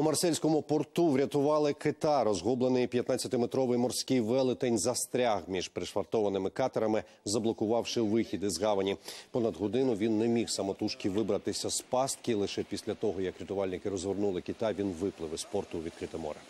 У марсельському порту врятували кита. Розгублений 15-метровий морський велетень застряг між пришвартованими катерами, заблокувавши вихід із гавані. Понад годину він не міг самотужки вибратися з пастки. Лише після того, як рятувальники розгорнули кита, він виплив із порту у відкрите море.